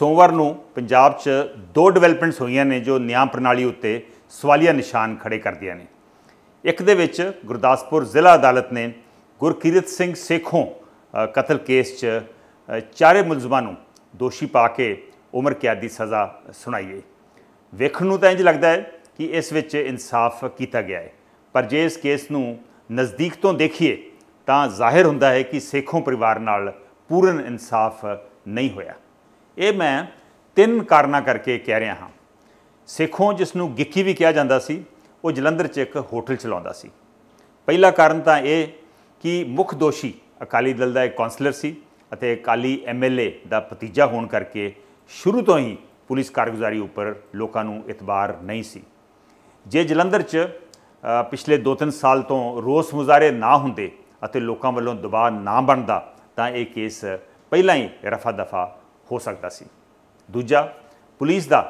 ਸੋਮਵਾਰ ਨੂੰ ਪੰਜਾਬ 'ਚ ਦੋ ਡਿਵੈਲਪਮੈਂਟਸ ਹੋਈਆਂ ਨੇ ਜੋ ਨਿਆਂ ਪ੍ਰਣਾਲੀ ਉੱਤੇ ਸਵਾਲੀਆ ਨਿਸ਼ਾਨ ਖੜੇ ਕਰਦੀਆਂ ਨੇ ਇੱਕ ਦੇ ਵਿੱਚ ਗੁਰਦਾਸਪੁਰ ਜ਼ਿਲ੍ਹਾ ਅਦਾਲਤ ਨੇ ਗੁਰਕੀਰਤ ਸਿੰਘ ਸੇਖੋਂ ਕਤਲ ਕੇਸ 'ਚ ਚਾਰੇ ਮੁਲਜ਼ਮਾਂ ਨੂੰ ਦੋਸ਼ੀ ਪਾ ਕੇ ਉਮਰ ਕੈਦ ਦੀ ਸਜ਼ਾ ਸੁਣਾਈ ਹੈ ਵੇਖਣ ਨੂੰ ਤਾਂ ਇੰਜ ਲੱਗਦਾ ਹੈ ਕਿ ਇਸ ਵਿੱਚ ਇਨਸਾਫ ਕੀਤਾ ਗਿਆ ਹੈ ਪਰ ਜੇ ਇਸ ਕੇਸ ਨੂੰ ਨਜ਼ਦੀਕ ਤੋਂ ਦੇਖੀਏ ਤਾਂ ਜ਼ਾਹਿਰ ਹੁੰਦਾ ਹੈ ਕਿ ਸੇਖੋਂ ਪਰਿਵਾਰ ਨਾਲ ਪੂਰਨ ਇਨਸਾਫ ਨਹੀਂ ਹੋਇਆ ਇਹ ਮੈਂ ਤਿੰਨ ਕਾਰਨਾ ਕਰਕੇ ਕਹਿ ਰਿਹਾ ਹਾਂ ਸਿੱਖੋਂ ਜਿਸ ਨੂੰ ਗਿੱਕੀ ਵੀ ਕਿਹਾ ਜਾਂਦਾ ਸੀ ਉਹ ਜਲੰਧਰ 'ਚ ਇੱਕ ਹੋਟਲ ਚਲਾਉਂਦਾ ਸੀ ਪਹਿਲਾ ਕਾਰਨ ਤਾਂ ਇਹ ਕਿ ਮੁੱਖ ਦੋਸ਼ੀ ਅਕਾਲੀ ਦਲ ਦਾ ਇੱਕ ਕਾਉਂਸਲਰ ਸੀ ਅਤੇ ਅਕਾਲੀ ਐਮਐਲਏ ਦਾ ਭਤੀਜਾ ਹੋਣ ਕਰਕੇ ਸ਼ੁਰੂ ਤੋਂ ਹੀ ਪੁਲਿਸ ਕਾਰਗੁਜ਼ਾਰੀ ਉੱਪਰ ਲੋਕਾਂ ਨੂੰ ਇਤਬਾਰ ਨਹੀਂ ਸੀ ਜੇ ਜਲੰਧਰ 'ਚ ਪਿਛਲੇ 2-3 ਸਾਲ ਤੋਂ ਰੋਸ ਮੁਜ਼ਾਰੇ ਨਾ ਹੁੰਦੇ ਅਤੇ ਲੋਕਾਂ ਵੱਲੋਂ ਦਬਾਅ ਨਾ ਬਣਦਾ ਤਾਂ ਇਹ ਕੇਸ ਪਹਿਲਾਂ ਹੀ ਰਫਾ ਦਫਾ ਹੋ ਸਕਦਾ ਸੀ ਦੂਜਾ ਪੁਲਿਸ ਦਾ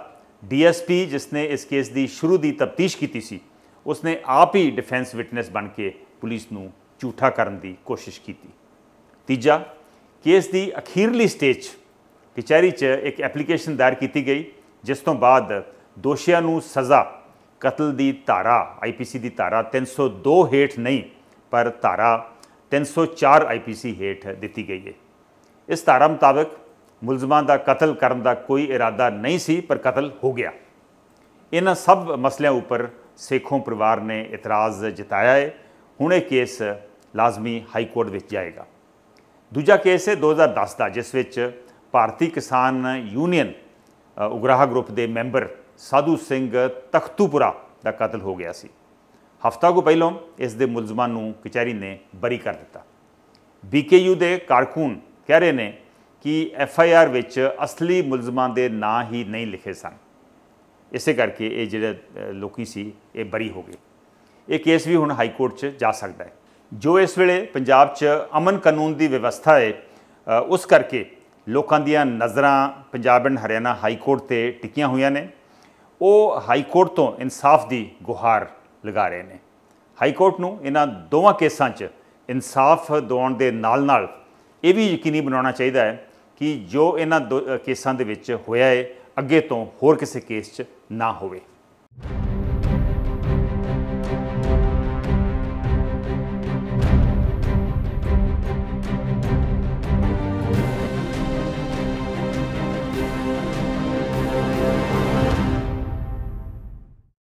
ਡੀਐਸਪੀ ਜਿਸ ਨੇ ਇਸ ਕੇਸ ਦੀ ਸ਼ੁਰੂ ਦੀ ਤਫਤੀਸ਼ ਕੀਤੀ ਸੀ ਉਸਨੇ ਆਪ ਹੀ ਡਿਫੈਂਸ ਵਿਟਨੈਸ ਬਣ ਕੇ ਪੁਲਿਸ ਨੂੰ ਝੂਠਾ ਕਰਨ ਦੀ ਕੋਸ਼ਿਸ਼ ਕੀਤੀ ਤੀਜਾ ਕੇਸ ਦੀ ਅਖੀਰਲੀ ਸਟੇਜ ਕਚਹਿਰੀ 'ਚ ਇੱਕ ਐਪਲੀਕੇਸ਼ਨ ਦਾਇਰ ਕੀਤੀ ਗਈ ਜਿਸ ਤੋਂ ਬਾਅਦ ਦੋਸ਼ੀਆਂ ਨੂੰ ਸਜ਼ਾ ਕਤਲ ਦੀ ਧਾਰਾ ਆਈਪੀਸੀ ਦੀ ਧਾਰਾ 302 ਹੇਠ ਨਹੀਂ ਪਰ ਧਾਰਾ 304 ਆਈਪੀਸੀ ਹੇਠ ਦਿੱਤੀ ਗਈ ਹੈ ਇਸ ਧਾਰਾ ਮੁਤਾਬਕ ਮੁਲਜ਼ਮਾਂ ਦਾ ਕਤਲ ਕਰਨ ਦਾ ਕੋਈ ਇਰਾਦਾ ਨਹੀਂ ਸੀ ਪਰ ਕਤਲ ਹੋ ਗਿਆ ਇਹਨਾਂ ਸਭ ਮਸਲਿਆਂ ਉੱਪਰ ਸੇਖੋਂ ਪਰਿਵਾਰ ਨੇ ਇਤਰਾਜ਼ ਜਤਾਇਆ ਹੈ ਹੁਣ ਇਹ ਕੇਸ ਲਾਜ਼ਮੀ ਹਾਈ ਕੋਰਟ ਵਿੱਚ ਜਾਏਗਾ ਦੂਜਾ ਕੇਸ ਹੈ 2010 ਦਾ ਜਿਸ ਵਿੱਚ ਭਾਰਤੀ ਕਿਸਾਨ ਯੂਨੀਅਨ ਉਗਰਾਹ ਗਰੁੱਪ ਦੇ ਮੈਂਬਰ ਸਾਧੂ ਸਿੰਘ ਤਖਤੂਪੁਰਾ ਦਾ ਕਤਲ ਹੋ ਗਿਆ ਸੀ ਹਫਤਾ ਕੋ ਪਹਿਲਾਂ ਇਸ ਦੇ ਮੁਲਜ਼ਮਾਂ ਨੂੰ ਕਚਹਿਰੀ ਨੇ ਬਰੀ ਕਰ ਦਿੱਤਾ ਬੀਕੇਯੂ ਦੇ ਕਾਰਕੂਨ ਕਹਿ ਰਹੇ ਨੇ ਕਿ ਐਫ ਆਈ ਆਰ ਵਿੱਚ ਅਸਲੀ ਮੁਲਜ਼ਮਾਂ ਦੇ ਨਾਂ ਹੀ ਨਹੀਂ ਲਿਖੇ ਸਨ ਇਸੇ ਕਰਕੇ ਇਹ ਜਿਹੜੇ ਲੋਕੀ ਸੀ ਇਹ ਬਰੀ ਹੋ ਗਏ ਇਹ ਕੇਸ ਵੀ ਹੁਣ ਹਾਈ ਕੋਰਟ 'ਚ ਜਾ ਸਕਦਾ ਹੈ ਜੋ ਇਸ ਵੇਲੇ ਪੰਜਾਬ 'ਚ ਅਮਨ ਕਾਨੂੰਨ ਦੀ ਵਿਵਸਥਾ ਹੈ ਉਸ ਕਰਕੇ ਲੋਕਾਂ ਦੀਆਂ ਨਜ਼ਰਾਂ Punjab and Haryana high court ਤੇ ਟਿਕੀਆਂ ਹੋਈਆਂ ਨੇ ਉਹ ਹਾਈ ਕੋਰਟ ਤੋਂ ਇਨਸਾਫ ਦੀ ਗੁਹਾਰ ਲਗਾ ਰਹੇ ਨੇ ਹਾਈ ਕੋਰਟ ਨੂੰ ਇਹਨਾਂ ਦੋਵਾਂ ਕੇਸਾਂ 'ਚ ਇਨਸਾਫ ਦਵਾਉਣ ਦੇ ਨਾਲ-ਨਾਲ ਇਹ ਵੀ ਯਕੀਨੀ ਬਣਾਉਣਾ ਚਾਹੀਦਾ ਹੈ ਕਿ ਜੋ ਇਹਨਾਂ ਕੇਸਾਂ ਦੇ ਵਿੱਚ ਹੋਇਆ ਹੈ ਅੱਗੇ ਤੋਂ ਹੋਰ ਕਿਸੇ ਕੇਸ 'ਚ ਨਾ ਹੋਵੇ